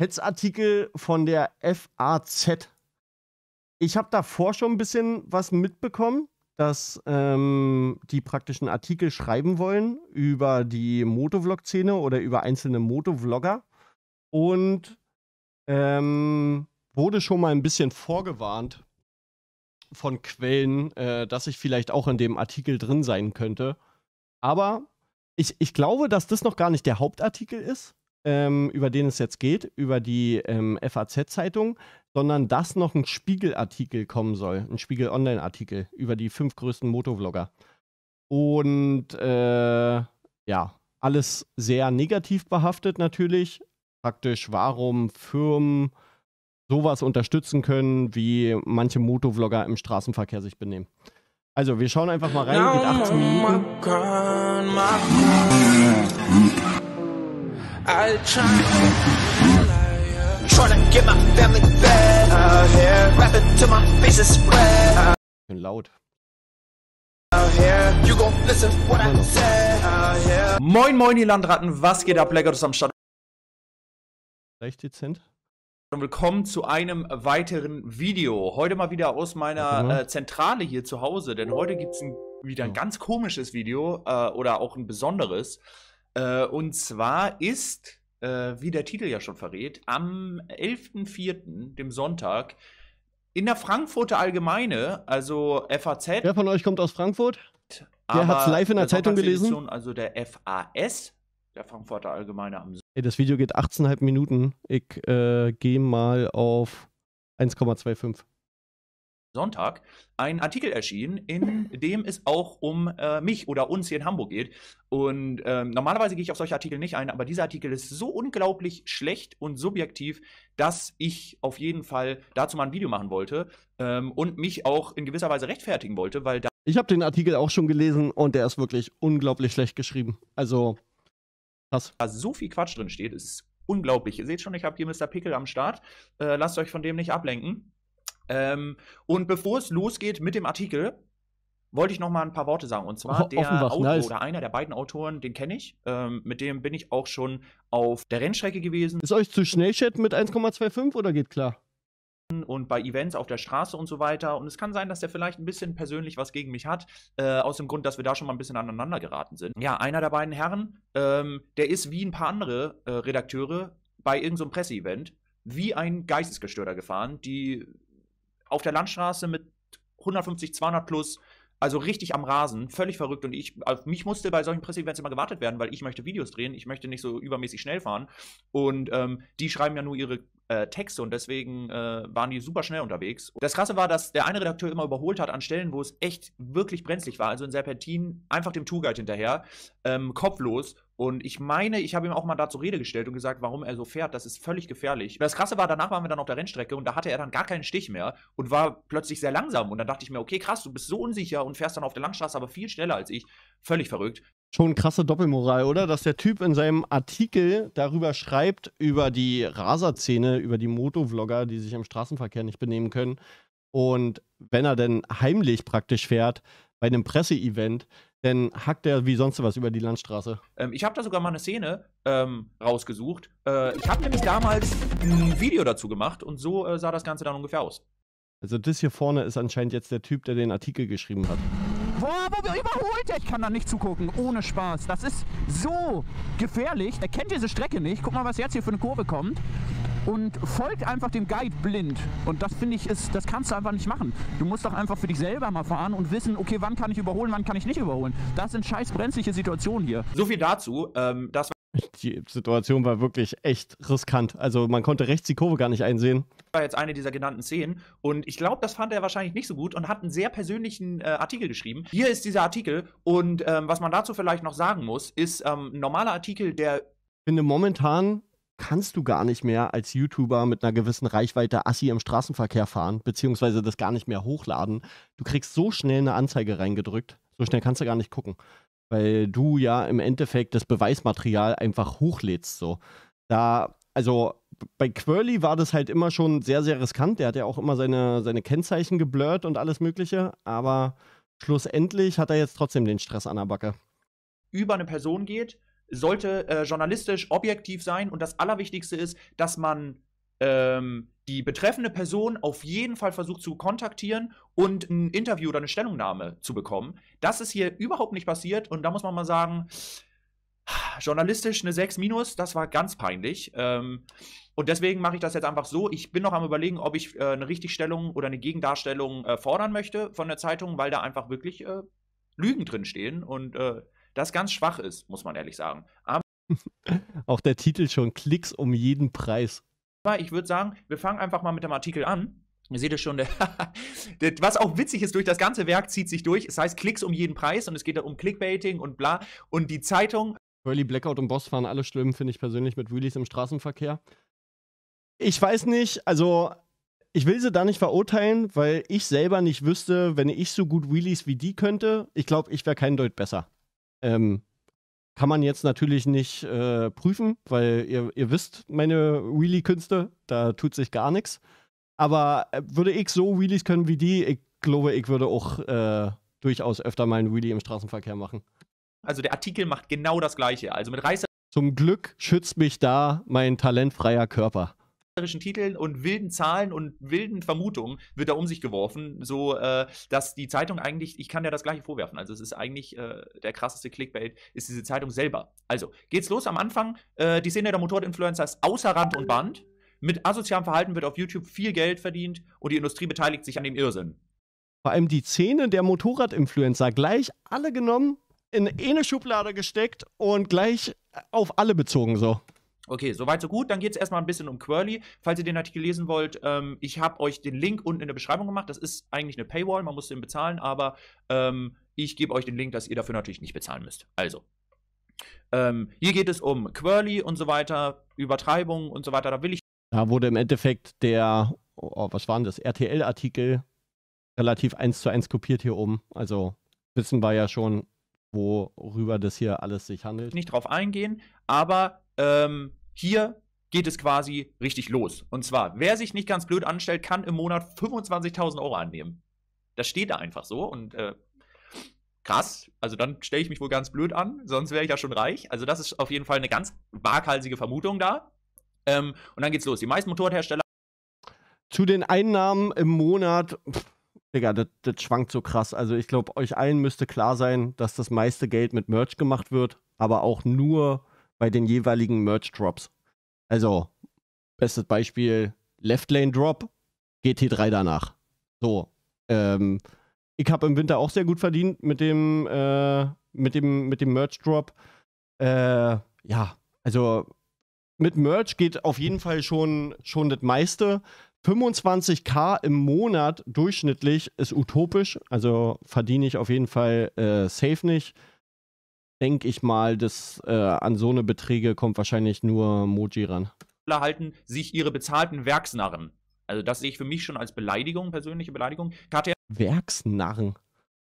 Hetzartikel von der FAZ. Ich habe davor schon ein bisschen was mitbekommen, dass ähm, die praktischen Artikel schreiben wollen über die Motovlog-Szene oder über einzelne Motovlogger. Und ähm, wurde schon mal ein bisschen vorgewarnt von Quellen, äh, dass ich vielleicht auch in dem Artikel drin sein könnte. Aber ich, ich glaube, dass das noch gar nicht der Hauptartikel ist, ähm, über den es jetzt geht, über die ähm, FAZ-Zeitung, sondern dass noch ein Spiegel-Artikel kommen soll, ein Spiegel-Online-Artikel über die fünf größten Motovlogger. Und äh, ja, alles sehr negativ behaftet natürlich. Praktisch, warum Firmen sowas unterstützen können, wie manche Motovlogger im Straßenverkehr sich benehmen. Also, wir schauen einfach mal rein. Geht 18 Minuten. I try. to get my family fed here. Rapping till my face is red. Bin laut. Uh, moin, moin, ihr Landratten, was geht ab? Lecker, am Start. Recht dezent. Und willkommen zu einem weiteren Video. Heute mal wieder aus meiner äh, Zentrale hier zu Hause, denn heute gibt es wieder ein ganz komisches Video äh, oder auch ein besonderes. Äh, und zwar ist, äh, wie der Titel ja schon verrät, am 11.04., dem Sonntag, in der Frankfurter Allgemeine, also FAZ. Wer von euch kommt aus Frankfurt? Wer hat es live in der, der Zeitung gelesen? Also der FAS, der Frankfurter Allgemeine am Sonntag. Hey, das Video geht 18,5 Minuten. Ich äh, gehe mal auf 1,25. Sonntag ein Artikel erschienen, in dem es auch um äh, mich oder uns hier in Hamburg geht. Und ähm, normalerweise gehe ich auf solche Artikel nicht ein, aber dieser Artikel ist so unglaublich schlecht und subjektiv, dass ich auf jeden Fall dazu mal ein Video machen wollte ähm, und mich auch in gewisser Weise rechtfertigen wollte, weil da. Ich habe den Artikel auch schon gelesen und der ist wirklich unglaublich schlecht geschrieben. Also, was? Da so viel Quatsch drin steht, ist unglaublich. Ihr seht schon, ich habe hier Mr. Pickel am Start. Äh, lasst euch von dem nicht ablenken. Ähm, und bevor es losgeht mit dem Artikel, wollte ich noch mal ein paar Worte sagen. Und zwar der Autor nice. oder einer der beiden Autoren, den kenne ich. Ähm, mit dem bin ich auch schon auf der Rennstrecke gewesen. Ist euch zu schnell Chat mit 1,25 oder geht klar? Und bei Events auf der Straße und so weiter. Und es kann sein, dass der vielleicht ein bisschen persönlich was gegen mich hat, äh, aus dem Grund, dass wir da schon mal ein bisschen aneinander geraten sind. Ja, einer der beiden Herren, ähm, der ist wie ein paar andere äh, Redakteure bei irgendeinem so Presseevent wie ein Geistesgestörter gefahren. Die auf der Landstraße mit 150, 200 plus. Also richtig am Rasen, völlig verrückt. Und ich, auf mich musste bei solchen Presseevents immer gewartet werden, weil ich möchte Videos drehen, ich möchte nicht so übermäßig schnell fahren. Und ähm, die schreiben ja nur ihre äh, Texte und deswegen äh, waren die super schnell unterwegs. Das Krasse war, dass der eine Redakteur immer überholt hat an Stellen, wo es echt wirklich brenzlig war. Also in Serpentin einfach dem Tourguide hinterher, ähm, kopflos und ich meine, ich habe ihm auch mal dazu Rede gestellt und gesagt, warum er so fährt. Das ist völlig gefährlich. Das Krasse war, danach waren wir dann auf der Rennstrecke und da hatte er dann gar keinen Stich mehr und war plötzlich sehr langsam. Und dann dachte ich mir, okay, krass, du bist so unsicher und fährst dann auf der Landstraße aber viel schneller als ich. Völlig verrückt. Schon krasse Doppelmoral, oder? Dass der Typ in seinem Artikel darüber schreibt, über die Raserszene, über die Motovlogger, die sich im Straßenverkehr nicht benehmen können. Und wenn er denn heimlich praktisch fährt, bei einem Presseevent, denn hackt er wie sonst was über die Landstraße. Ähm, ich habe da sogar mal eine Szene ähm, rausgesucht. Äh, ich habe nämlich damals ein Video dazu gemacht und so äh, sah das Ganze dann ungefähr aus. Also das hier vorne ist anscheinend jetzt der Typ, der den Artikel geschrieben hat. Boah, wo wir überholt er? Ich kann da nicht zugucken, ohne Spaß. Das ist so gefährlich. Er kennt diese Strecke nicht. Guck mal, was jetzt hier für eine Kurve kommt und folgt einfach dem Guide blind. Und das finde ich ist, das kannst du einfach nicht machen. Du musst doch einfach für dich selber mal fahren und wissen, okay, wann kann ich überholen, wann kann ich nicht überholen. Das sind scheiß brenzliche Situationen hier. So viel dazu. Ähm, das die Situation war wirklich echt riskant. Also man konnte rechts die Kurve gar nicht einsehen. Das War jetzt eine dieser genannten Szenen und ich glaube, das fand er wahrscheinlich nicht so gut und hat einen sehr persönlichen äh, Artikel geschrieben. Hier ist dieser Artikel und ähm, was man dazu vielleicht noch sagen muss, ist ähm, ein normaler Artikel, der. Ich finde momentan kannst du gar nicht mehr als YouTuber mit einer gewissen Reichweite Assi im Straßenverkehr fahren, beziehungsweise das gar nicht mehr hochladen. Du kriegst so schnell eine Anzeige reingedrückt, so schnell kannst du gar nicht gucken, weil du ja im Endeffekt das Beweismaterial einfach hochlädst so. Da, also bei Quirly war das halt immer schon sehr, sehr riskant. Der hat ja auch immer seine, seine Kennzeichen geblurrt und alles Mögliche, aber schlussendlich hat er jetzt trotzdem den Stress an der Backe. Über eine Person geht, sollte äh, journalistisch objektiv sein und das Allerwichtigste ist, dass man ähm, die betreffende Person auf jeden Fall versucht zu kontaktieren und ein Interview oder eine Stellungnahme zu bekommen. Das ist hier überhaupt nicht passiert und da muss man mal sagen, journalistisch eine 6 minus, das war ganz peinlich. Ähm, und deswegen mache ich das jetzt einfach so. Ich bin noch am überlegen, ob ich äh, eine Richtigstellung oder eine Gegendarstellung äh, fordern möchte von der Zeitung, weil da einfach wirklich äh, Lügen drinstehen stehen und äh, das ganz schwach ist, muss man ehrlich sagen. Aber Auch der Titel schon, Klicks um jeden Preis. Aber ich würde sagen, wir fangen einfach mal mit dem Artikel an. Ihr seht es schon, der, was auch witzig ist, durch das ganze Werk zieht sich durch. Es heißt Klicks um jeden Preis und es geht um Clickbaiting und bla. Und die Zeitung. Early Blackout und Boss fahren alle schlimm, finde ich persönlich, mit Wheelies im Straßenverkehr. Ich weiß nicht, also ich will sie da nicht verurteilen, weil ich selber nicht wüsste, wenn ich so gut Wheelies wie die könnte, ich glaube, ich wäre kein Deut besser. Ähm, kann man jetzt natürlich nicht äh, prüfen, weil ihr, ihr wisst meine Wheelie-Künste, da tut sich gar nichts. Aber äh, würde ich so Wheelies können wie die, ich glaube, ich würde auch äh, durchaus öfter mal einen Wheelie im Straßenverkehr machen. Also der Artikel macht genau das Gleiche. Also mit Reißer. Zum Glück schützt mich da mein talentfreier Körper reißerischen Titeln und wilden Zahlen und wilden Vermutungen wird da um sich geworfen, so äh, dass die Zeitung eigentlich, ich kann ja das gleiche vorwerfen, also es ist eigentlich äh, der krasseste Clickbait, ist diese Zeitung selber. Also geht's los am Anfang, äh, die Szene der Motorradinfluencer ist außer Rand und Band. Mit asozialem Verhalten wird auf YouTube viel Geld verdient und die Industrie beteiligt sich an dem Irrsinn. Vor allem die Szene der Motorradinfluencer gleich alle genommen, in eine Schublade gesteckt und gleich auf alle bezogen so. Okay, soweit so gut. Dann geht es erstmal ein bisschen um Quirly. Falls ihr den Artikel lesen wollt, ähm, ich habe euch den Link unten in der Beschreibung gemacht. Das ist eigentlich eine Paywall, man muss den bezahlen, aber ähm, ich gebe euch den Link, dass ihr dafür natürlich nicht bezahlen müsst. Also. Ähm, hier geht es um Quirly und so weiter, Übertreibung und so weiter. Da will ich. Da wurde im Endeffekt der, oh, was war denn das? RTL-Artikel relativ eins zu eins kopiert hier oben. Also wissen wir ja schon, worüber das hier alles sich handelt. Nicht drauf eingehen, aber ähm, hier geht es quasi richtig los. Und zwar, wer sich nicht ganz blöd anstellt, kann im Monat 25.000 Euro annehmen. Das steht da einfach so und äh, krass. Also dann stelle ich mich wohl ganz blöd an, sonst wäre ich ja schon reich. Also das ist auf jeden Fall eine ganz waghalsige Vermutung da. Ähm, und dann geht's los. Die meisten Motorhersteller. Zu den Einnahmen im Monat. Pff, Digga, das, das schwankt so krass. Also ich glaube, euch allen müsste klar sein, dass das meiste Geld mit Merch gemacht wird, aber auch nur bei den jeweiligen Merch-Drops. Also, bestes Beispiel, Left Lane Drop, GT3 danach. So. Ähm, ich habe im Winter auch sehr gut verdient mit dem, äh, mit dem, mit dem Merch-Drop. Äh, ja, also mit Merch geht auf jeden Fall schon, schon das meiste. 25k im Monat durchschnittlich ist utopisch, also verdiene ich auf jeden Fall äh, safe nicht denke ich mal, dass äh, an so eine Beträge kommt wahrscheinlich nur Moji ran. Halten sich ihre bezahlten Werksnarren. Also das sehe ich für mich schon als Beleidigung, persönliche Beleidigung. KTM Werksnarren.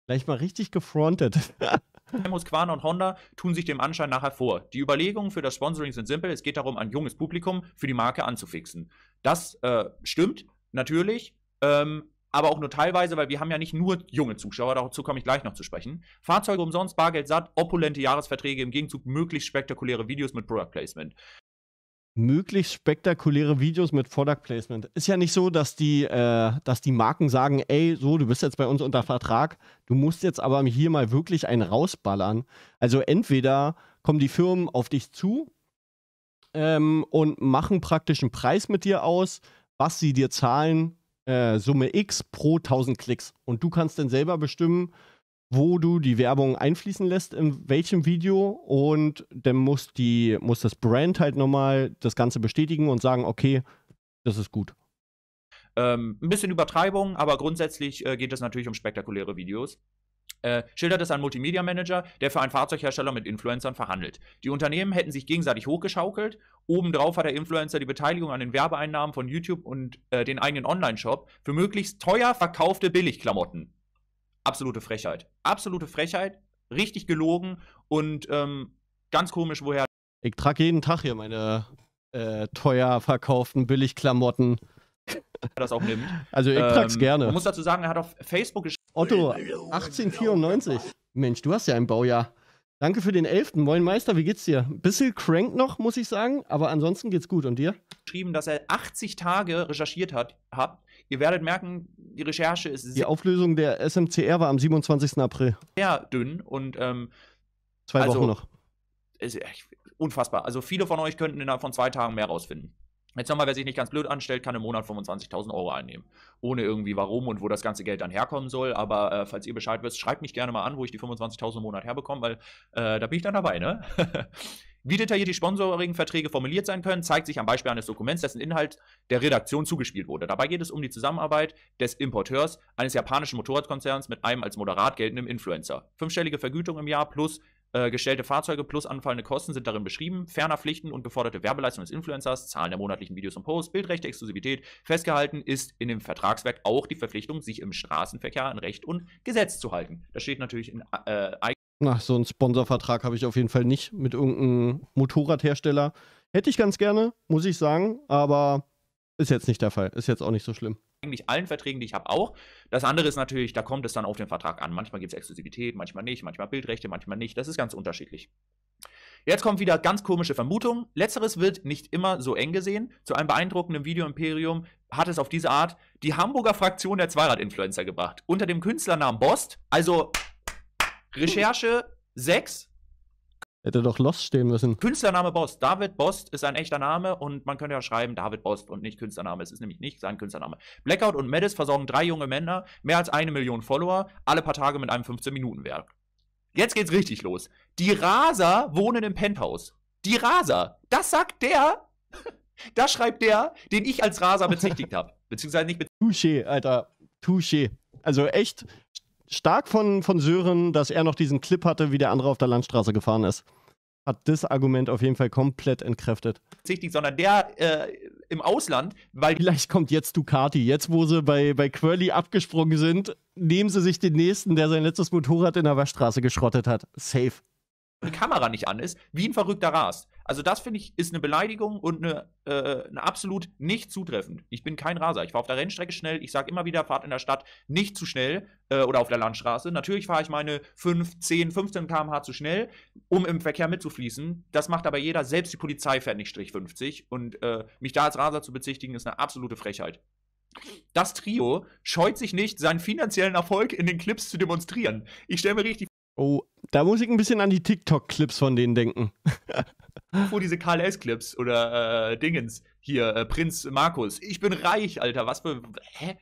Gleich mal richtig gefrontet. Quan und Honda tun sich dem Anschein nachher vor. Die Überlegungen für das Sponsoring sind simpel. Es geht darum, ein junges Publikum für die Marke anzufixen. Das äh, stimmt natürlich. Ähm, aber auch nur teilweise, weil wir haben ja nicht nur junge Zuschauer, dazu komme ich gleich noch zu sprechen. Fahrzeuge umsonst, Bargeld satt, opulente Jahresverträge im Gegenzug möglichst spektakuläre Videos mit Product Placement. Möglichst spektakuläre Videos mit Product Placement. Ist ja nicht so, dass die, äh, dass die Marken sagen, ey, so, du bist jetzt bei uns unter Vertrag, du musst jetzt aber hier mal wirklich einen rausballern. Also entweder kommen die Firmen auf dich zu ähm, und machen praktisch einen Preis mit dir aus, was sie dir zahlen, äh, Summe X pro 1000 Klicks. Und du kannst dann selber bestimmen, wo du die Werbung einfließen lässt, in welchem Video. Und dann muss, die, muss das Brand halt nochmal das Ganze bestätigen und sagen, okay, das ist gut. Ähm, ein bisschen Übertreibung, aber grundsätzlich äh, geht es natürlich um spektakuläre Videos äh, schildert es ein Multimedia-Manager, der für einen Fahrzeughersteller mit Influencern verhandelt. Die Unternehmen hätten sich gegenseitig hochgeschaukelt. Obendrauf hat der Influencer die Beteiligung an den Werbeeinnahmen von YouTube und äh, den eigenen Online-Shop für möglichst teuer verkaufte Billigklamotten. Absolute Frechheit. Absolute Frechheit. Richtig gelogen und ähm, ganz komisch, woher. Ich trage jeden Tag hier meine äh, teuer verkauften Billigklamotten. das auch nimmt. Also ich trag's ähm, gerne. Man muss dazu sagen, er hat auf Facebook geschrieben, Otto, 1894. Mensch, du hast ja ein Baujahr. Danke für den 11. Moin Meister, wie geht's dir? Bisschen crank noch, muss ich sagen, aber ansonsten geht's gut. Und dir? Geschrieben, dass er 80 Tage recherchiert hat. hat. Ihr werdet merken, die Recherche ist. Die Auflösung der SMCR war am 27. April. Sehr dünn und. Ähm, Zwei also, Wochen noch. Ist, unfassbar. Also, viele von euch könnten innerhalb von zwei Tagen mehr rausfinden. Jetzt nochmal, wer sich nicht ganz blöd anstellt, kann im Monat 25.000 Euro einnehmen. Ohne irgendwie warum und wo das ganze Geld dann herkommen soll. Aber äh, falls ihr Bescheid wisst, schreibt mich gerne mal an, wo ich die 25.000 im Monat herbekomme, weil äh, da bin ich dann dabei, ne? Wie detailliert die Sponsoring-Verträge formuliert sein können, zeigt sich am Beispiel eines Dokuments, dessen Inhalt der Redaktion zugespielt wurde. Dabei geht es um die Zusammenarbeit des Importeurs eines japanischen Motorradkonzerns mit einem als Moderat geltenden Influencer. Fünfstellige Vergütung im Jahr plus äh, gestellte Fahrzeuge plus anfallende Kosten sind darin beschrieben. Ferner Pflichten und geforderte Werbeleistung des Influencers, Zahlen der monatlichen Videos und Posts, Bildrechte, Exklusivität. Festgehalten ist in dem Vertragswerk auch die Verpflichtung, sich im Straßenverkehr an Recht und Gesetz zu halten. Das steht natürlich in äh, Ach, so einen Sponsorvertrag habe ich auf jeden Fall nicht mit irgendeinem Motorradhersteller. Hätte ich ganz gerne, muss ich sagen, aber ist jetzt nicht der Fall. Ist jetzt auch nicht so schlimm eigentlich allen Verträgen, die ich habe, auch. Das andere ist natürlich, da kommt es dann auf den Vertrag an. Manchmal gibt es Exklusivität, manchmal nicht, manchmal Bildrechte, manchmal nicht. Das ist ganz unterschiedlich. Jetzt kommt wieder ganz komische Vermutung. Letzteres wird nicht immer so eng gesehen. Zu einem beeindruckenden Video-Imperium hat es auf diese Art die Hamburger Fraktion der Zweirad-Influencer gebracht. Unter dem Künstlernamen Bost. Also Recherche 6 Hätte doch Lost stehen müssen. Künstlername Bost. David Bost ist ein echter Name und man könnte ja schreiben David Bost und nicht Künstlername. Es ist nämlich nicht sein Künstlername. Blackout und Medes versorgen drei junge Männer, mehr als eine Million Follower, alle paar Tage mit einem 15-Minuten-Werk. Jetzt geht's richtig los. Die Raser wohnen im Penthouse. Die Raser. Das sagt der. Das schreibt der, den ich als Raser bezichtigt habe. Beziehungsweise nicht bezichtigt. Touché, Alter. Touché. Also echt, stark von, von Sören, dass er noch diesen Clip hatte, wie der andere auf der Landstraße gefahren ist. Hat das Argument auf jeden Fall komplett entkräftet. Sondern der äh, im Ausland, weil. Vielleicht kommt jetzt Ducati. Jetzt, wo sie bei, bei Quirly abgesprungen sind, nehmen sie sich den nächsten, der sein letztes Motorrad in der Waschstraße geschrottet hat. Safe die Kamera nicht an ist, wie ein verrückter rast. Also das finde ich ist eine Beleidigung und eine, äh, eine absolut nicht zutreffend. Ich bin kein Raser. Ich fahre auf der Rennstrecke schnell. Ich sage immer wieder, fahrt in der Stadt nicht zu schnell äh, oder auf der Landstraße. Natürlich fahre ich meine 5, 10, 15 km/h zu schnell, um im Verkehr mitzufließen. Das macht aber jeder. Selbst die Polizei fährt nicht Strich 50. Und äh, mich da als Raser zu bezichtigen, ist eine absolute Frechheit. Das Trio scheut sich nicht, seinen finanziellen Erfolg in den Clips zu demonstrieren. Ich stelle mir richtig Oh, da muss ich ein bisschen an die TikTok-Clips von denen denken. Wo diese KLS-Clips oder äh, Dingens hier, äh, Prinz Markus. Ich bin reich, Alter. Was für. Hä?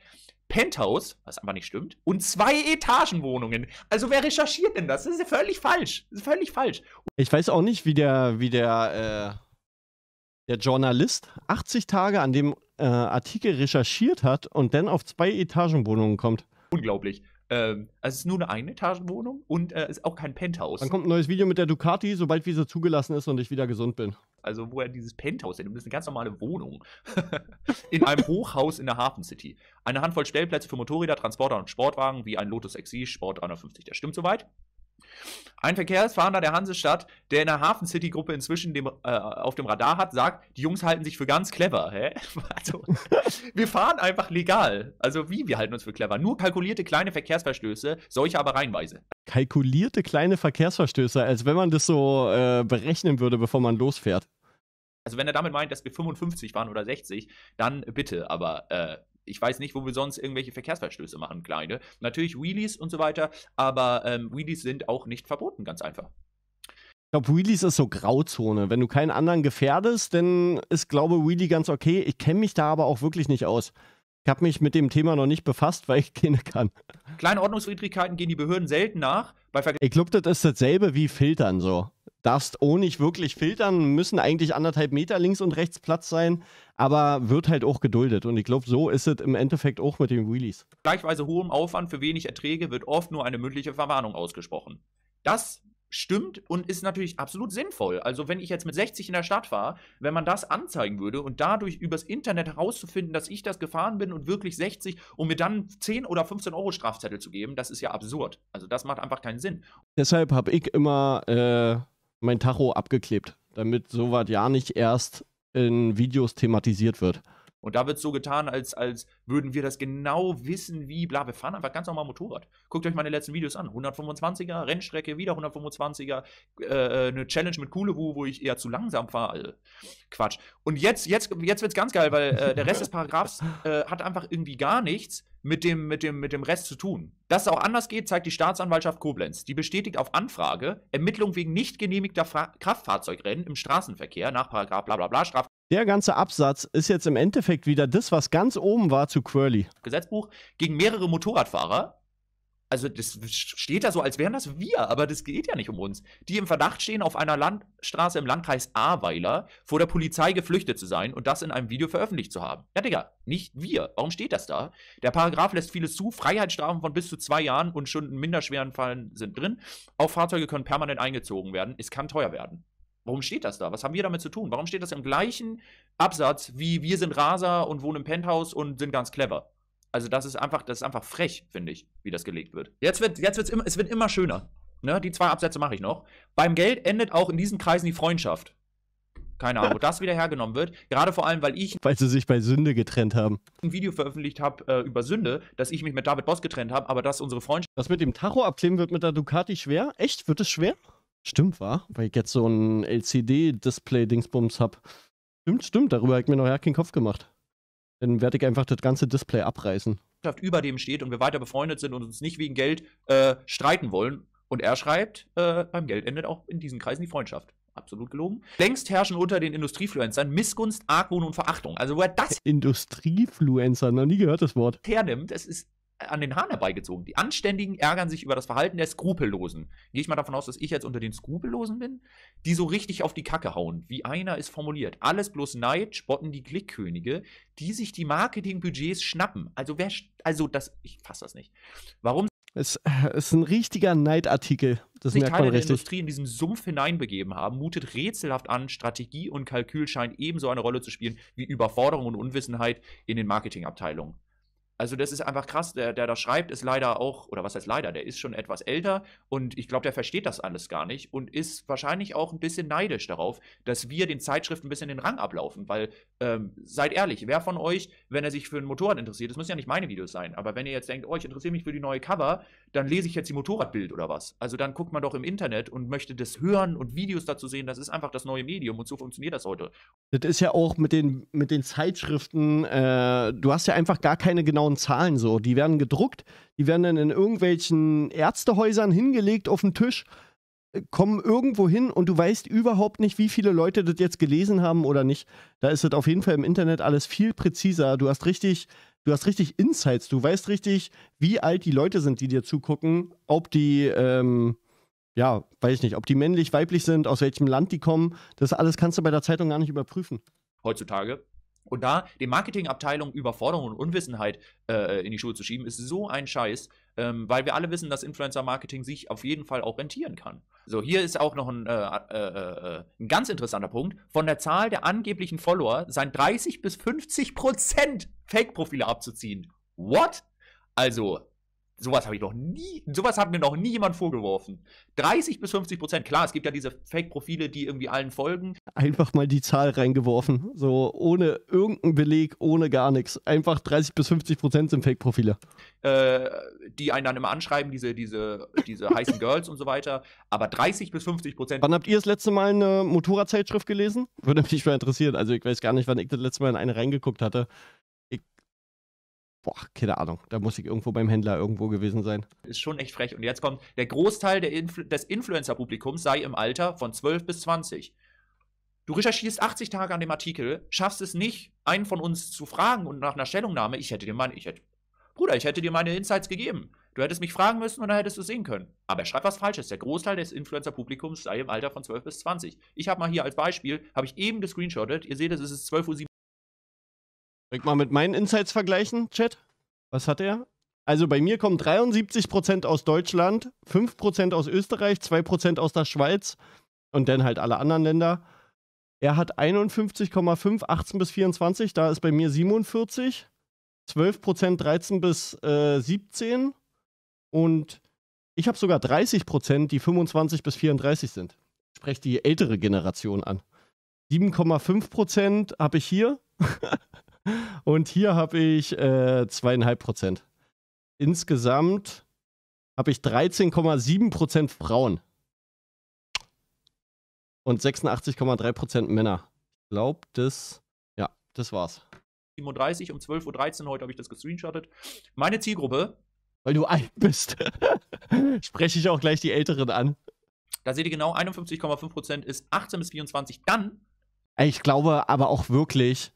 Penthouse, was einfach nicht stimmt, und zwei Etagenwohnungen. Also wer recherchiert denn das? Das ist ja völlig falsch. Das ist völlig falsch. Ich weiß auch nicht, wie der, wie der, äh, der Journalist 80 Tage an dem äh, Artikel recherchiert hat und dann auf zwei Etagenwohnungen kommt. Unglaublich. Ähm, also es ist nur eine Einetagenwohnung und äh, ist auch kein Penthouse. Dann kommt ein neues Video mit der Ducati, sobald wie sie zugelassen ist und ich wieder gesund bin. Also wo er dieses Penthouse das ist eine ganz normale Wohnung. in einem Hochhaus in der Hafen City. Eine Handvoll Stellplätze für Motorräder, Transporter und Sportwagen, wie ein Lotus Exige, Sport 350, Das stimmt soweit. Ein Verkehrsfahnder der Hansestadt, der in der Hafen City Gruppe inzwischen dem, äh, auf dem Radar hat, sagt, die Jungs halten sich für ganz clever. Hä? Also, wir fahren einfach legal. Also wie, wir halten uns für clever. Nur kalkulierte kleine Verkehrsverstöße, solche aber reinweise. Kalkulierte kleine Verkehrsverstöße, als wenn man das so äh, berechnen würde, bevor man losfährt. Also wenn er damit meint, dass wir 55 waren oder 60, dann bitte, aber äh, ich weiß nicht, wo wir sonst irgendwelche Verkehrsverstöße machen, kleine. Natürlich Wheelies und so weiter, aber ähm, Wheelies sind auch nicht verboten, ganz einfach. Ich glaube, Wheelies ist so Grauzone. Wenn du keinen anderen gefährdest, dann ist, glaube ich, Wheelie ganz okay. Ich kenne mich da aber auch wirklich nicht aus. Ich habe mich mit dem Thema noch nicht befasst, weil ich keine kann. Kleine Ordnungswidrigkeiten gehen die Behörden selten nach. ich glaube, das ist dasselbe wie Filtern so darfst auch nicht wirklich filtern, müssen eigentlich anderthalb Meter links und rechts Platz sein, aber wird halt auch geduldet. Und ich glaube, so ist es im Endeffekt auch mit den Wheelies. Gleichweise hohem Aufwand für wenig Erträge wird oft nur eine mündliche Verwarnung ausgesprochen. Das stimmt und ist natürlich absolut sinnvoll. Also wenn ich jetzt mit 60 in der Stadt war, wenn man das anzeigen würde und dadurch übers Internet herauszufinden, dass ich das gefahren bin und wirklich 60 um mir dann 10 oder 15 Euro Strafzettel zu geben, das ist ja absurd. Also das macht einfach keinen Sinn. Deshalb habe ich immer äh mein Tacho abgeklebt, damit sowas ja nicht erst in Videos thematisiert wird. Und da wird so getan, als, als würden wir das genau wissen, wie bla. Wir fahren einfach ganz normal Motorrad. Guckt euch meine letzten Videos an. 125er, Rennstrecke, wieder 125er, äh, äh, eine Challenge mit Kulewu, wo ich eher zu langsam fahre. Quatsch. Und jetzt, jetzt, jetzt wird es ganz geil, weil äh, der Rest des Paragraphs äh, hat einfach irgendwie gar nichts mit dem, mit, dem, mit dem Rest zu tun. Dass es auch anders geht, zeigt die Staatsanwaltschaft Koblenz. Die bestätigt auf Anfrage Ermittlungen wegen nicht genehmigter Fra Kraftfahrzeugrennen im Straßenverkehr nach Paragraf bla bla bla Straf. Der ganze Absatz ist jetzt im Endeffekt wieder das, was ganz oben war zu Quirly. Gesetzbuch gegen mehrere Motorradfahrer also das steht da so, als wären das wir, aber das geht ja nicht um uns. Die im Verdacht stehen, auf einer Landstraße im Landkreis Ahrweiler vor der Polizei geflüchtet zu sein und das in einem Video veröffentlicht zu haben. Ja, Digga, nicht wir. Warum steht das da? Der Paragraph lässt vieles zu. Freiheitsstrafen von bis zu zwei Jahren und schon in minderschweren Fallen sind drin. Auch Fahrzeuge können permanent eingezogen werden. Es kann teuer werden. Warum steht das da? Was haben wir damit zu tun? Warum steht das im gleichen Absatz wie wir sind Raser und wohnen im Penthouse und sind ganz clever? Also das ist einfach, das ist einfach frech, finde ich, wie das gelegt wird. Jetzt wird jetzt wird's immer, es wird immer schöner. Ne? Die zwei Absätze mache ich noch. Beim Geld endet auch in diesen Kreisen die Freundschaft. Keine Ahnung, wo das wieder hergenommen wird. Gerade vor allem, weil ich. Weil sie sich bei Sünde getrennt haben. Ein Video veröffentlicht habe äh, über Sünde, dass ich mich mit David Boss getrennt habe, aber dass unsere Freundschaft. Das mit dem Tacho abkleben wird mit der Ducati schwer? Echt? Wird es schwer? Stimmt, wa? Weil ich jetzt so ein LCD-Display-Dingsbums habe. Stimmt, stimmt. Darüber habe ich mir noch ja keinen Kopf gemacht. Dann werde ich einfach das ganze Display abreißen. Über dem steht und wir weiter befreundet sind und uns nicht wegen Geld äh, streiten wollen. Und er schreibt, äh, beim Geld endet auch in diesen Kreisen die Freundschaft. Absolut gelogen. Längst herrschen unter den Industriefluencern Missgunst, Argwohn und Verachtung. Also, wo er das. Industriefluencer, noch nie gehört das Wort. Hernimmt, es ist an den Haaren herbeigezogen. Die Anständigen ärgern sich über das Verhalten der Skrupellosen. Gehe ich mal davon aus, dass ich jetzt unter den Skrupellosen bin, die so richtig auf die Kacke hauen, wie einer es formuliert. Alles bloß Neid, spotten die Klickkönige, die sich die Marketingbudgets schnappen. Also wer, also das, ich fasse das nicht. Warum? Es ist ein richtiger Neidartikel. Das sich Teile der richtig. Industrie in diesem Sumpf hineinbegeben haben, mutet rätselhaft an, Strategie und Kalkül scheinen ebenso eine Rolle zu spielen wie Überforderung und Unwissenheit in den Marketingabteilungen. Also das ist einfach krass. Der, der da schreibt, ist leider auch, oder was heißt leider, der ist schon etwas älter und ich glaube, der versteht das alles gar nicht und ist wahrscheinlich auch ein bisschen neidisch darauf, dass wir den Zeitschriften ein bisschen den Rang ablaufen, weil, ähm, seid ehrlich, wer von euch, wenn er sich für ein Motorrad interessiert, das müssen ja nicht meine Videos sein, aber wenn ihr jetzt denkt, oh, ich interessiere mich für die neue Cover, dann lese ich jetzt die Motorradbild oder was. Also dann guckt man doch im Internet und möchte das hören und Videos dazu sehen, das ist einfach das neue Medium und so funktioniert das heute. Das ist ja auch mit den, mit den Zeitschriften, äh, du hast ja einfach gar keine genauen genauen Zahlen so. Die werden gedruckt, die werden dann in irgendwelchen Ärztehäusern hingelegt auf den Tisch, äh, kommen irgendwo hin und du weißt überhaupt nicht, wie viele Leute das jetzt gelesen haben oder nicht. Da ist es auf jeden Fall im Internet alles viel präziser. Du hast richtig, du hast richtig Insights, du weißt richtig, wie alt die Leute sind, die dir zugucken, ob die, ähm, ja, weiß ich nicht, ob die männlich, weiblich sind, aus welchem Land die kommen. Das alles kannst du bei der Zeitung gar nicht überprüfen. Heutzutage und da den Marketingabteilung Überforderung und Unwissenheit äh, in die Schuhe zu schieben, ist so ein Scheiß, ähm, weil wir alle wissen, dass Influencer-Marketing sich auf jeden Fall auch rentieren kann. So, hier ist auch noch ein, äh, äh, äh, äh ein ganz interessanter Punkt. Von der Zahl der angeblichen Follower seien 30 bis 50 Prozent Fake-Profile abzuziehen. What? Also, sowas habe ich noch nie, sowas hat mir noch nie jemand vorgeworfen. 30 bis 50 Prozent, klar, es gibt ja diese Fake-Profile, die irgendwie allen folgen. Einfach mal die Zahl reingeworfen, so ohne irgendeinen Beleg, ohne gar nichts. Einfach 30 bis 50 Prozent sind Fake-Profile. Äh, die einen dann immer anschreiben, diese, diese, diese heißen Girls und so weiter. Aber 30 bis 50 Prozent. Wann habt ihr das letzte Mal eine Motorradzeitschrift gelesen? Würde mich mal interessieren. Also ich weiß gar nicht, wann ich das letzte Mal in eine reingeguckt hatte boah, keine Ahnung, da muss ich irgendwo beim Händler irgendwo gewesen sein. Ist schon echt frech. Und jetzt kommt, der Großteil der Influ des Influencer-Publikums sei im Alter von 12 bis 20. Du recherchierst 80 Tage an dem Artikel, schaffst es nicht, einen von uns zu fragen und nach einer Stellungnahme, ich hätte dir meine, ich hätte, Bruder, ich hätte dir meine Insights gegeben. Du hättest mich fragen müssen und dann hättest du sehen können. Aber er schreibt was Falsches. Der Großteil des Influencer-Publikums sei im Alter von 12 bis 20. Ich habe mal hier als Beispiel, habe ich eben gescreenshottet, ihr seht es, es ist 12.37 Uhr soll ich mal mit meinen Insights vergleichen, Chat? Was hat er? Also bei mir kommen 73% aus Deutschland, 5% aus Österreich, 2% aus der Schweiz und dann halt alle anderen Länder. Er hat 51,5, 18 bis 24, da ist bei mir 47, 12% 13 bis äh, 17 und ich habe sogar 30%, die 25 bis 34 sind. Ich spreche die ältere Generation an. 7,5% habe ich hier. Und hier habe ich äh, zweieinhalb Prozent. Insgesamt habe ich 13,7 Prozent Frauen. Und 86,3 Prozent Männer. Ich glaube, das, ja, das war's. 37 um 12.13 Uhr heute habe ich das gescreenshottet. Meine Zielgruppe. Weil du alt bist. Spreche ich auch gleich die Älteren an. Da seht ihr genau, 51,5% ist 18 bis 24. Dann ich glaube aber auch wirklich,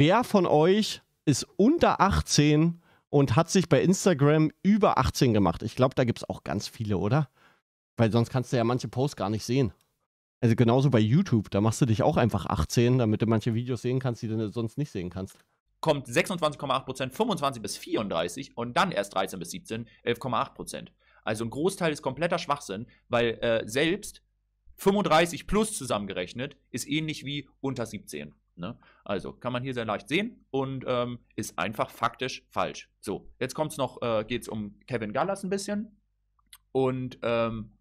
Wer von euch ist unter 18 und hat sich bei Instagram über 18 gemacht? Ich glaube, da gibt es auch ganz viele, oder? Weil sonst kannst du ja manche Posts gar nicht sehen. Also genauso bei YouTube, da machst du dich auch einfach 18, damit du manche Videos sehen kannst, die du sonst nicht sehen kannst. Kommt 26,8%, 25 bis 34 und dann erst 13 bis 17, 11,8%. Also ein Großteil ist kompletter Schwachsinn, weil äh, selbst 35 plus zusammengerechnet ist ähnlich wie unter 17. Ne? Also kann man hier sehr leicht sehen und ähm, ist einfach faktisch falsch. So, jetzt kommt's noch, äh, geht es um Kevin Gallas ein bisschen. Und ähm,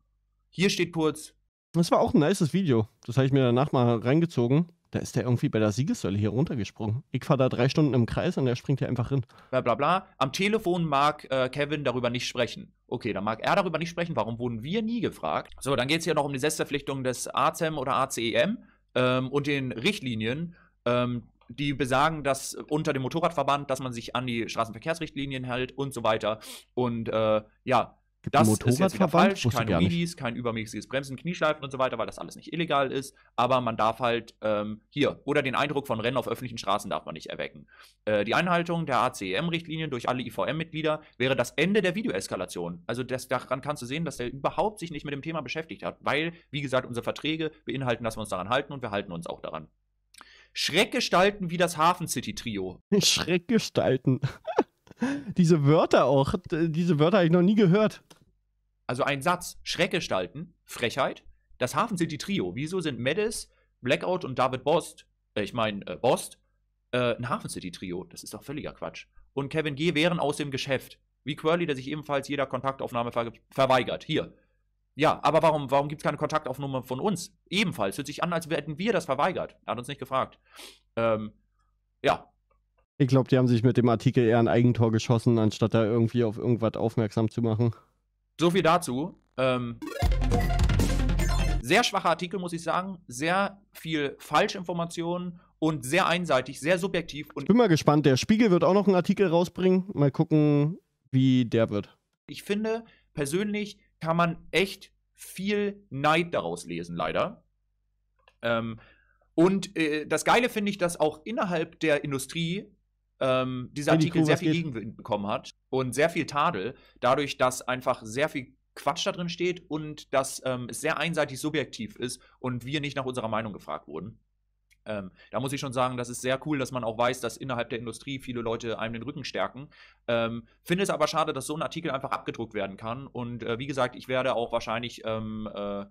hier steht kurz. Das war auch ein nices Video. Das habe ich mir danach mal reingezogen. Da ist der irgendwie bei der Siegessäule hier runtergesprungen. Ich fahre da drei Stunden im Kreis und der springt hier einfach hin. Blablabla. bla bla. Am Telefon mag äh, Kevin darüber nicht sprechen. Okay, dann mag er darüber nicht sprechen. Warum wurden wir nie gefragt? So, dann geht es hier noch um die Selbstverpflichtung des ACEM oder ACEM ähm, und den Richtlinien ähm, die besagen, dass unter dem Motorradverband, dass man sich an die Straßenverkehrsrichtlinien hält und so weiter. Und äh, ja, Gibt das ist jetzt wieder falsch. Keine Umidis, kein übermäßiges Bremsen, Knieschleifen und so weiter, weil das alles nicht illegal ist. Aber man darf halt ähm, hier oder den Eindruck von Rennen auf öffentlichen Straßen darf man nicht erwecken. Äh, die Einhaltung der ACEM-Richtlinien durch alle IVM-Mitglieder wäre das Ende der Videoeskalation. Also das, daran kannst du sehen, dass der überhaupt sich nicht mit dem Thema beschäftigt hat, weil wie gesagt unsere Verträge beinhalten, dass wir uns daran halten und wir halten uns auch daran. Schreckgestalten wie das Hafen City Trio. Schreckgestalten. diese Wörter auch, diese Wörter habe ich noch nie gehört. Also ein Satz, Schreckgestalten, Frechheit, das Hafen City Trio. Wieso sind Medes, Blackout und David Bost, äh, ich meine äh, Bost, äh, ein Hafen City Trio? Das ist doch völliger Quatsch. Und Kevin G. wären aus dem Geschäft. Wie Quirly, der sich ebenfalls jeder Kontaktaufnahme ver verweigert. Hier, ja, aber warum, warum gibt es keine Kontaktaufnahme von uns? Ebenfalls. Hört sich an, als hätten wir das verweigert. Er hat uns nicht gefragt. Ähm, ja. Ich glaube, die haben sich mit dem Artikel eher ein Eigentor geschossen, anstatt da irgendwie auf irgendwas aufmerksam zu machen. So viel dazu. Ähm, sehr schwacher Artikel, muss ich sagen. Sehr viel Falschinformationen und sehr einseitig, sehr subjektiv. Und ich bin mal gespannt. Der Spiegel wird auch noch einen Artikel rausbringen. Mal gucken, wie der wird. Ich finde persönlich, kann man echt viel Neid daraus lesen, leider. Ähm, und äh, das Geile finde ich, dass auch innerhalb der Industrie ähm, dieser Artikel cool, sehr viel geht. Gegenwind bekommen hat und sehr viel Tadel, dadurch, dass einfach sehr viel Quatsch da drin steht und dass ähm, es sehr einseitig subjektiv ist und wir nicht nach unserer Meinung gefragt wurden. Ähm, da muss ich schon sagen, das ist sehr cool, dass man auch weiß, dass innerhalb der Industrie viele Leute einem den Rücken stärken. Ähm, finde es aber schade, dass so ein Artikel einfach abgedruckt werden kann. Und äh, wie gesagt, ich werde auch wahrscheinlich ähm, äh,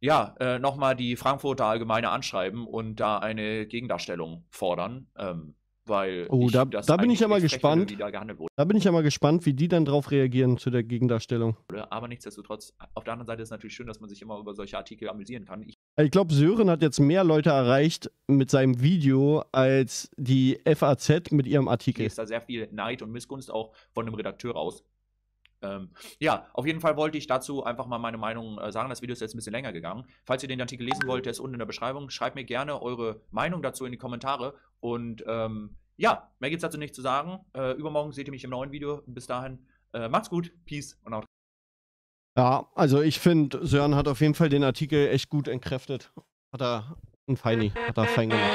ja, äh, nochmal die Frankfurter Allgemeine anschreiben und da eine Gegendarstellung fordern. Ähm, weil oh, ich, da, da bin ich ja mal gespannt. Da, da, bin ich ja mal gespannt, wie die dann drauf reagieren zu der Gegendarstellung. Aber nichtsdestotrotz, auf der anderen Seite ist es natürlich schön, dass man sich immer über solche Artikel amüsieren kann. Ich äh, ich glaube, Sören hat jetzt mehr Leute erreicht mit seinem Video als die FAZ mit ihrem Artikel. Ist da sehr viel Neid und Missgunst auch von dem Redakteur aus. Ähm, ja, auf jeden Fall wollte ich dazu einfach mal meine Meinung äh, sagen. Das Video ist jetzt ein bisschen länger gegangen. Falls ihr den Artikel lesen wollt, der ist unten in der Beschreibung. Schreibt mir gerne eure Meinung dazu in die Kommentare. Und ähm, ja, mehr gibt es dazu nicht zu sagen. Äh, übermorgen seht ihr mich im neuen Video. Bis dahin, äh, macht's gut, Peace und out. Ja, also ich finde, Sören hat auf jeden Fall den Artikel echt gut entkräftet. Hat er ein Feini, hat er fein gemacht.